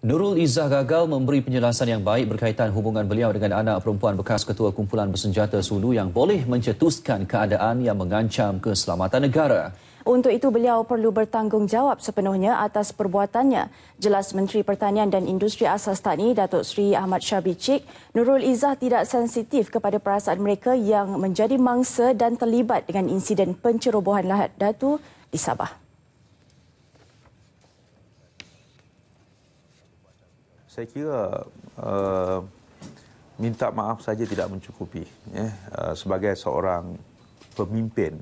Nurul Izzah gagal memberi penjelasan yang baik berkaitan hubungan beliau dengan anak perempuan bekas ketua kumpulan bersenjata Sulu yang boleh mencetuskan keadaan yang mengancam keselamatan negara. Untuk itu beliau perlu bertanggungjawab sepenuhnya atas perbuatannya. Jelas Menteri Pertanian dan Industri Asas Tani Datuk Seri Ahmad Syabi Cik, Nurul Izzah tidak sensitif kepada perasaan mereka yang menjadi mangsa dan terlibat dengan insiden pencerobohan lahat Datu di Sabah. saya kira uh, minta maaf saja tidak mencukupi yeah. Ya. uh, sebagai seorang pemimpin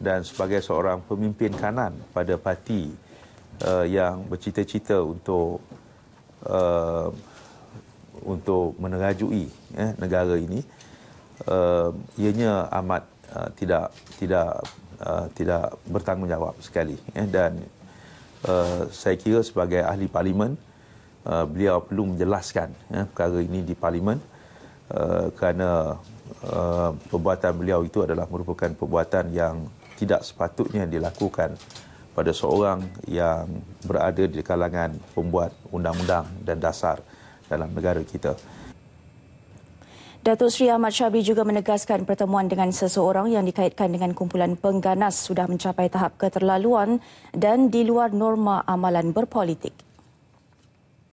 dan sebagai seorang pemimpin kanan pada parti uh, yang bercita-cita untuk uh, untuk menerajui yeah, negara ini uh, ianya amat uh, tidak tidak uh, tidak bertanggungjawab sekali yeah. dan uh, saya kira sebagai ahli parlimen Uh, beliau perlu menjelaskan ya, perkara ini di parlimen uh, kerana uh, perbuatan beliau itu adalah merupakan perbuatan yang tidak sepatutnya dilakukan pada seorang yang berada di kalangan pembuat undang-undang dan dasar dalam negara kita. Datuk Seri Ahmad Syabri juga menegaskan pertemuan dengan seseorang yang dikaitkan dengan kumpulan pengganas sudah mencapai tahap keterlaluan dan di luar norma amalan berpolitik.